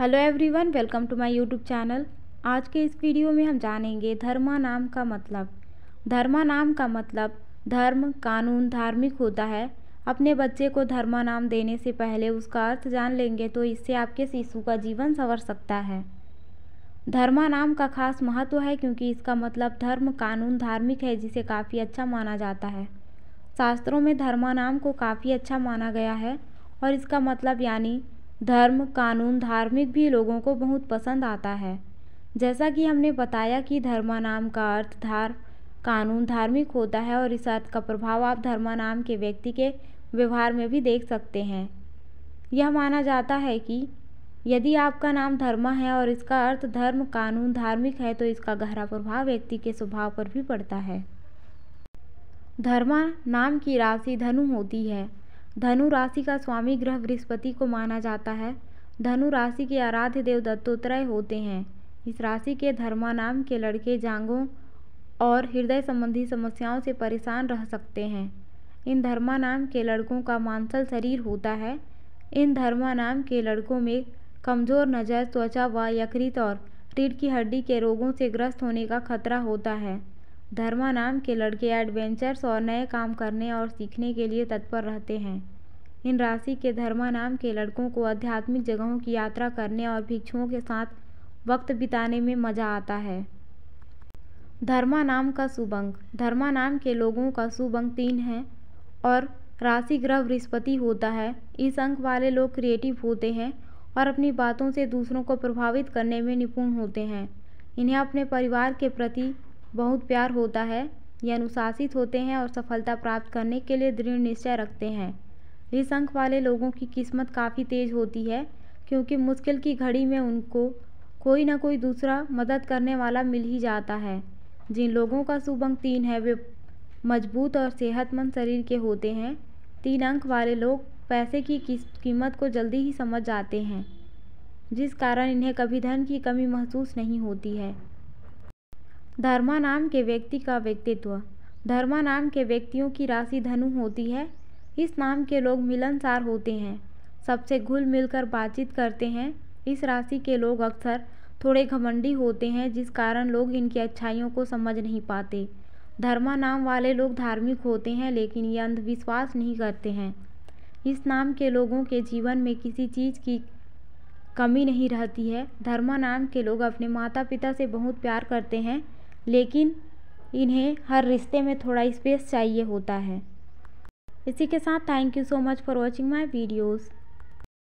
hello everyone welcome to my YouTube channel आज के इस वीडियो में हम जानेंगे धर्मा नाम का मतलब धर्मा नाम का मतलब धर्म कानून धार्मिक होता है अपने बच्चे को धर्मा नाम देने से पहले उसका अर्थ जान लेंगे तो इससे आपके शिशु का जीवन संवर सकता है धर्मा नाम का खास महत्व है क्योंकि इसका मतलब धर्म कानून धार्मिक है जिसे काफ़ी अच्छा माना जाता है शास्त्रों में धर्मा नाम को काफ़ी अच्छा माना गया है और इसका मतलब यानी धर्म कानून धार्मिक भी लोगों को बहुत पसंद आता है जैसा कि हमने बताया कि धर्मा नाम का अर्थ धार कानून धार्मिक होता है और इस अर्थ का प्रभाव आप धर्मानाम के व्यक्ति के व्यवहार में भी देख सकते हैं यह माना जाता है कि यदि आपका नाम धर्मा है और इसका अर्थ धर्म कानून धार्मिक है तो इसका गहरा प्रभाव व्यक्ति के स्वभाव पर भी पड़ता है धर्मा नाम की राशि धनु होती है धनु राशि का स्वामी ग्रह बृहस्पति को माना जाता है धनु राशि के आराध्य देव दत्तोत्रय होते हैं इस राशि के धर्मा नाम के लड़के जांगों और हृदय संबंधी समस्याओं से परेशान रह सकते हैं इन धर्मा नाम के लड़कों का मांसल शरीर होता है इन धर्मा नाम के लड़कों में कमज़ोर नजर त्वचा व यकृत और रीढ़ की हड्डी के रोगों से ग्रस्त होने का खतरा होता है धर्मा नाम के लड़के एडवेंचर्स और नए काम करने और सीखने के लिए तत्पर रहते हैं इन राशि के धर्मा नाम के लड़कों को आध्यात्मिक जगहों की यात्रा करने और भिक्षुओं के साथ वक्त बिताने में मज़ा आता है धर्मा नाम का शुभ अंक धर्मा नाम के लोगों का शुभ अंक तीन है और राशि ग्रह बृहस्पति होता है इस अंक वाले लोग क्रिएटिव होते हैं और अपनी बातों से दूसरों को प्रभावित करने में निपुण होते हैं इन्हें अपने परिवार के प्रति बहुत प्यार होता है ये अनुशासित होते हैं और सफलता प्राप्त करने के लिए दृढ़ निश्चय रखते हैं इस अंक वाले लोगों की किस्मत काफ़ी तेज़ होती है क्योंकि मुश्किल की घड़ी में उनको कोई ना कोई दूसरा मदद करने वाला मिल ही जाता है जिन लोगों का शुभ अंक तीन है वे मजबूत और सेहतमंद शरीर के होते हैं तीन अंक वाले लोग पैसे की कीमत को जल्दी ही समझ जाते हैं जिस कारण इन्हें कभी धन की कमी महसूस नहीं होती है धर्मा नाम के व्यक्ति का व्यक्तित्व धर्मा नाम के व्यक्तियों की राशि धनु होती है इस नाम के लोग मिलनसार होते हैं सबसे घुल मिलकर बातचीत करते हैं इस राशि के लोग अक्सर थोड़े घमंडी होते हैं जिस कारण लोग इनकी अच्छाइयों को समझ नहीं पाते धर्मा नाम वाले लोग धार्मिक होते हैं लेकिन ये अंधविश्वास नहीं करते हैं इस नाम के लोगों के जीवन में किसी चीज़ की कमी नहीं रहती है धर्मा नाम के लोग अपने माता पिता से बहुत प्यार करते हैं लेकिन इन्हें हर रिश्ते में थोड़ा स्पेस चाहिए होता है इसी के साथ thank you so much for watching my videos